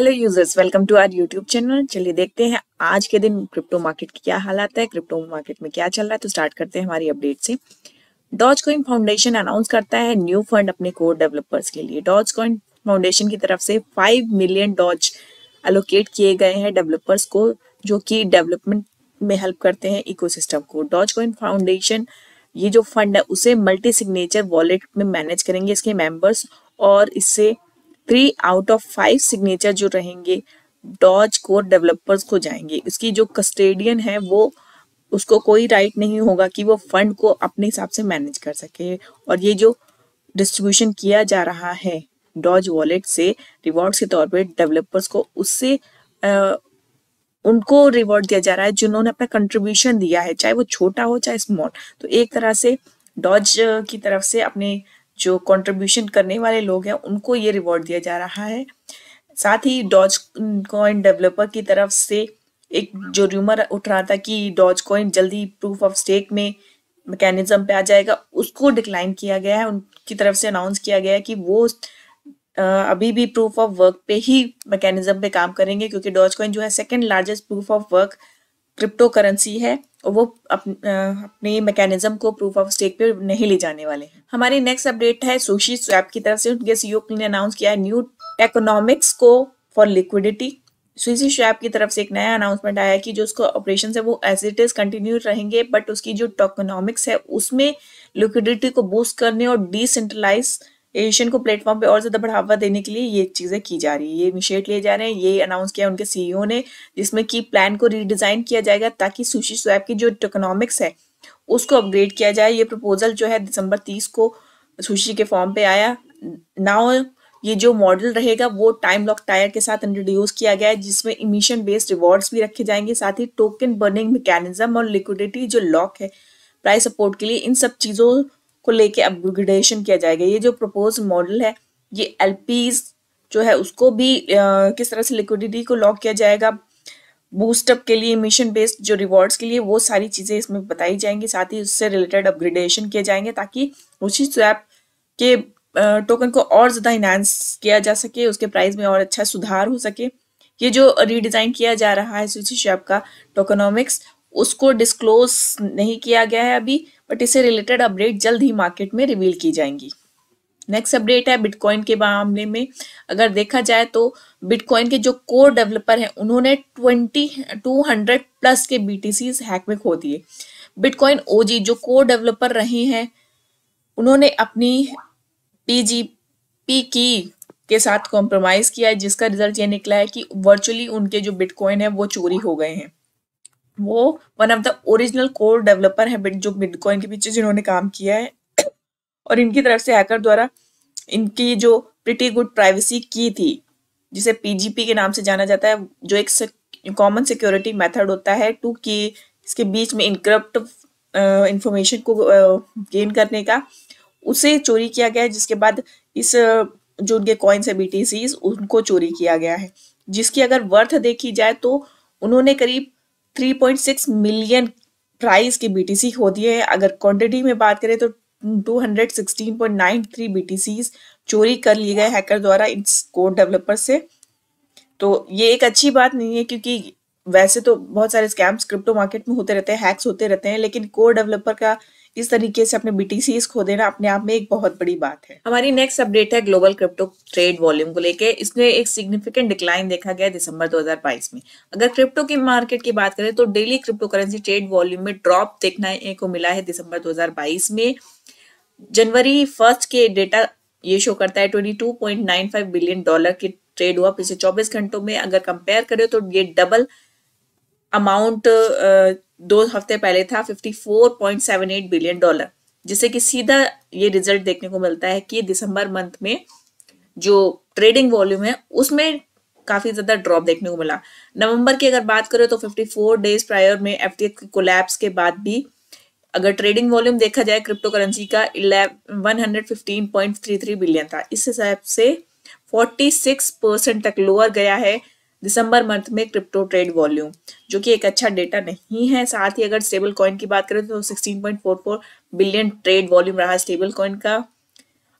hello users welcome to our YouTube channel चलिए देखते हैं आज के दिन क्रिप्टो मार्केट की क्या हालात है क्रिप्टो मार्केट में क्या चल रहा है तो स्टार्ट करते हैं हमारी अपडेट से डॉज कॉइन फाउंडेशन अनाउंस करता है न्यू फंड अपने कोर डेवलपर्स के लिए डॉज कॉइन फाउंडेशन की तरफ से फाइव मिलियन डॉज एलोकेट किए गए हैं डेवलपर्स को जो कि डेवलपमेंट में हेल्प करते हैं इकोसिस्टम को डॉज कॉइन फाउंडेशन ये जो फंड है उसे मल्टी सिग्नेचर वॉलेट में मैनेज करेंगे इसके मेंबर्स और इससे three out of five signature जो रहेंगे डॉज कोर डेवलपर्स को जाएंगे उसकी जो कस्टेडियन है वो उसको कोई राइट नहीं होगा कि वो फंड को अपने हिसाब से मैनेज कर सके और ये जो डिस्ट्रीब्यूशन किया जा रहा है डॉज वॉलेट से रिवॉर्ड्स के तौर पे डेवलपर्स को उससे आ, उनको रिवॉर्ड दिया जा रहा है जिन्होंने अपना कंट्रीब्यूशन दिया है चाहे वो छोटा हो चाहे स्मॉल तो एक तरह से डॉज की तरफ से अपने जो कंट्रीब्यूशन करने वाले लोग हैं उनको ये रिवॉर्ड दिया जा रहा है साथ ही डॉज कॉइन डेवलपर की तरफ से एक जो र्यूमर उठ रहा था कि डॉज कॉइन जल्दी प्रूफ ऑफ स्टेक में मैकेनिज्म पे आ जाएगा उसको डिक्लाइन किया गया है उनकी तरफ से अनाउंस किया गया है कि वो अभी भी प्रूफ ऑफ वर्क पे ही मैकेनिज्म पे काम करेंगे क्योंकि डॉज कॉइन जो है second largest proof of work cryptocurrency है और वो अप, अपने मैकेनिज्म को प्रूफ ऑफ स्टेक पे नहीं ले जाने वाले हैं हमारी नेक्स्ट अपडेट है सुशी स्वैप की तरफ से उनके सीईओ ने अनाउंस किया है न्यू इकोनॉमिक्स को फॉर लिक्विडिटी सुशी स्वैप की तरफ से एक नया अनाउंसमेंट आया कि जो उसको ऑपरेशन है वो एज इट इज कंटिन्यू रहेंगे बट उसकी जो टोकोनॉमिक्स है उसमें लिक्विडिटी को बूस्ट करने और डिसेंट्रलाइज एशियन को प्लेटफॉर्म पे और ज़्यादा बढ़ावा देने के लिए ये चीज़ें की जा रही है ये इनिशिएट लिए जा रहे हैं ये अनाउंस किया उनके सीईओ e ने जिसमें की प्लान को रीडिज़ाइन किया जाएगा ताकि सुशी स्वैप की जो इकोनॉमिक्स है उसको अपग्रेड किया जाए ये प्रपोजल जो है दिसंबर तीस को सुशी के फॉर्म पे आया नाउ ये जो मॉडल रहेगा वो टाइम लॉक टायर के साथ इंट्रोड्यूस किया गया है जिसमें इमिशन बेस्ड रिवॉर्ड्स भी रखे जाएंगे साथ ही टोकन बर्निंग मैकेनिज्म और लिक्विडिटी जो लॉक है प्राइस सपोर्ट के लिए इन सब चीज़ों को लेके अपग्रेडेशन किया जाएगा ये जो प्रपोज मॉडल है ये एल जो है उसको भी आ, किस तरह से लिक्विडिटी को लॉक किया जाएगा बूस्टअप के लिए मिशन बेस्ड जो रिवॉर्ड्स के लिए वो सारी चीज़ें इसमें बताई जाएंगी साथ ही उससे रिलेटेड अपग्रेडेशन किए जाएंगे ताकि उसी स्वैप के टोकन को और ज़्यादा इनहस किया जा सके उसके प्राइस में और अच्छा सुधार हो सके ये जो रीडिज़ाइन किया जा रहा है स्विच का टोकनॉमिक्स उसको डिस्क्लोज नहीं किया गया है अभी बट इससे रिलेटेड अपडेट जल्द ही मार्केट में रिवील की जाएंगी नेक्स्ट अपडेट है बिटकॉइन के मामले में अगर देखा जाए तो बिटकॉइन के जो कोर डेवलपर हैं उन्होंने ट्वेंटी टू हंड्रेड प्लस के बी हैक में खो दिए बिटकॉइन ओजी जो कोर डेवलपर रहे हैं उन्होंने अपनी पीजीपी की के साथ कॉम्प्रोमाइज किया है जिसका रिजल्ट ये निकला है कि वर्चुअली उनके जो बिटकॉइन है वो चोरी हो गए हैं वो one of the original core developer है जो बिटकॉइन के पीछे जिन्होंने काम किया है और इनकी तरफ से हैकर द्वारा इनकी जो प्रिटी गुड प्राइवेसी की थी जिसे पीजीपी के नाम से जाना जाता है जो एक कॉमन सिक्योरिटी मेथड होता है टू की इसके बीच में इनक्रप्ट इंफॉर्मेशन को गेन करने का उसे चोरी किया गया है जिसके बाद इस जो उनके कॉइन्स है बी उनको चोरी किया गया है जिसकी अगर वर्थ देखी जाए तो उन्होंने करीब 3.6 मिलियन प्राइस के बीटीसी होती है अगर क्वांटिटी में बात करें तो 216.93 बीटीसी चोरी कर लिए गए हैकर द्वारा इस कोड डेवलपर से तो ये एक अच्छी बात नहीं है क्योंकि वैसे तो बहुत सारे स्कैम्स क्रिप्टो मार्केट में होते रहते हैं हैक्स होते रहते हैं लेकिन कोर डेवलपर का इस तरीके से अपने बीटीसी खो देना अपने आप में एक बहुत बड़ी बात है हमारी नेक्स्ट अपडेट है ग्लोबल क्रिप्टो ट्रेड वॉल्यूम को लेकर इसमें एक सिग्निफिकेंट डिक्लाइन देखा गया दिसंबर 2022 में अगर क्रिप्टो की मार्केट की बात करें तो daily cryptocurrency trade volume में ड्रॉप देखने को मिला है दिसंबर दो में जनवरी फर्स्ट के डेटा ये शो करता है 22.95 बिलियन डॉलर की ट्रेड हुआ पिछले 24 घंटों में अगर कंपेयर करें तो ये डबल अमाउंट दो हफ्ते पहले था 54.78 बिलियन डॉलर जिससे कि सीधा ये रिजल्ट देखने को मिलता है कि दिसंबर मंथ में जो ट्रेडिंग वॉल्यूम है उसमें काफी ज्यादा ड्रॉप देखने को मिला नवंबर की अगर बात करें तो 54 डेज प्रायर में एफ के कोलैप्स के बाद भी अगर ट्रेडिंग वॉल्यूम देखा जाए क्रिप्टो करेंसी का इलेवन बिलियन था इस हिसाब से फोर्टी तक लोअर गया है दिसंबर मंथ में क्रिप्टो ट्रेड वॉल्यूम जो कि एक अच्छा डेटा नहीं है साथ ही अगर स्टेबल कॉइन की बात करें तो 16.44 बिलियन ट्रेड वॉल्यूम रहा स्टेबल कॉइन का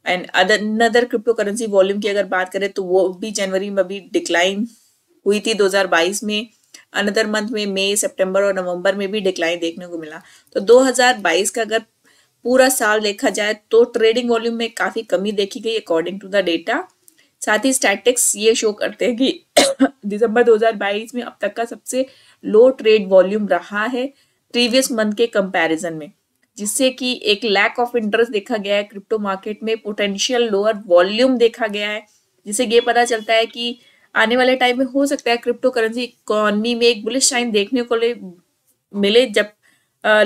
and other another cryptocurrency volume की अगर बात करें तो वो भी जनवरी में भी डिक्लाइन हुई थी 2022 में अनदर मंथ में मई सितंबर और नवंबर में भी डिक्लाइन देखने को मिला तो 2022 का अगर पूरा साल देखा जाए तो ट्रेडिंग वॉल्यूम में काफ़ी कमी देखी गई अकॉर्डिंग टू द डेटा साथ ही स्टैटिक्स ये शो करते हैं कि दिसंबर 2022 में अब तक का सबसे लो ट्रेड वॉल्यूम रहा है प्रीवियस मंथ के कंपैरिजन में जिससे कि एक लैक ऑफ इंटरेस्ट देखा गया है क्रिप्टो मार्केट में पोटेंशियल लोअर वॉल्यूम देखा गया है जिससे ये पता चलता है कि आने वाले टाइम में हो सकता है क्रिप्टो करेंसी इकोनॉमी में एक बुलिश शाइन देखने को ले मिले जब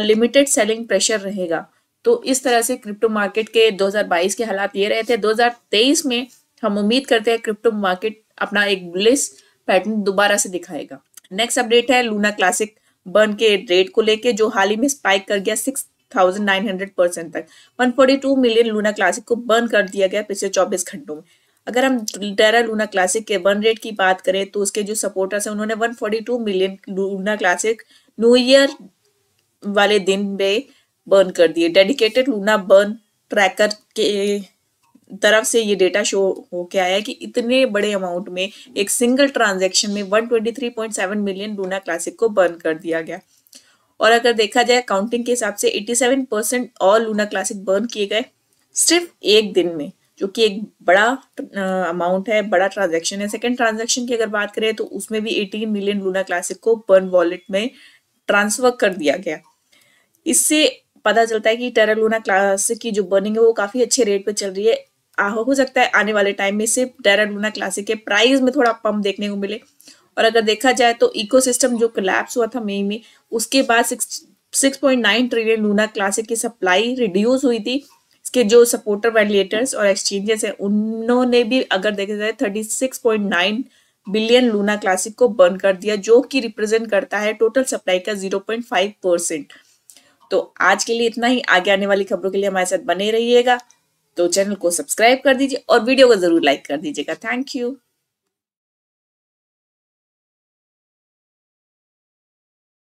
लिमिटेड सेलिंग प्रेशर रहेगा तो इस तरह से क्रिप्टो मार्केट के 2022 के हालात ये रहे थे 2023 में हम उम्मीद करते हैं क्रिप्टो मार्केट अपना एक बुलिस पैटर्न दोबारा से दिखाएगा नेक्स्ट अपडेट है लूना क्लासिक बर्न के रेट को लेके जो हाल ही में स्पाइक कर गया six thousand nine hundred percent तक one forty two million Luna Classic को बर्न कर दिया गया पिछले चौबीस घंटों में अगर हम डेरा लूना क्लासिक के बर्न रेट की बात करें तो उसके जो सपोर्टर्स हैं उन्होंने one forty two million Luna Classic new year वाले दिन में बर्न कर दिए डेडिकेटेड लूना बर्न ट्रैकर के तरफ से ये डेटा शो होके आया है कि इतने बड़े अमाउंट में एक सिंगल ट्रांजेक्शन में 123.7 मिलियन लूना क्लासिक को बर्न कर दिया गया और अगर देखा जाए काउंटिंग के हिसाब से 87 परसेंट और लूना क्लासिक बर्न किए गए सिर्फ एक दिन में जो कि एक बड़ा अमाउंट है बड़ा ट्रांजेक्शन है सेकेंड ट्रांजेक्शन की अगर बात करें तो उसमें भी 18 मिलियन लूना क्लासिक को बर्न वॉलेट में ट्रांसफर कर दिया गया इससे पता चलता है कि टेरा लूना क्लासिक की जो बर्निंग है वो काफ़ी अच्छे रेट पर चल रही है हो सकता है आने वाले टाइम में सिर्फ डेरा लूना क्लासिक के प्राइस में थोड़ा पम्प देखने को मिले और अगर देखा जाए तो इकोसिस्टम जो कलेप्स हुआ था मई में उसके बाद six point nine trillion Luna Classic की सप्लाई रिड्यूस हुई थी इसके जो सपोर्टर वैलिएटर्स और एक्सचेंजेस हैं उन्होंने भी अगर देखा जाए thirty six point nine billion Luna Classic को बर्न कर दिया जो कि रिप्रेजेंट करता है टोटल सप्लाई का जीरो पॉइंट फाइव परसेंट तो आज के लिए इतना ही आगे आने वाली खबरों के लिए हमारे साथ बने रहिएगा तो चैनल को सब्सक्राइब कर दीजिए और वीडियो को जरूर लाइक कर दीजिएगा थैंक यू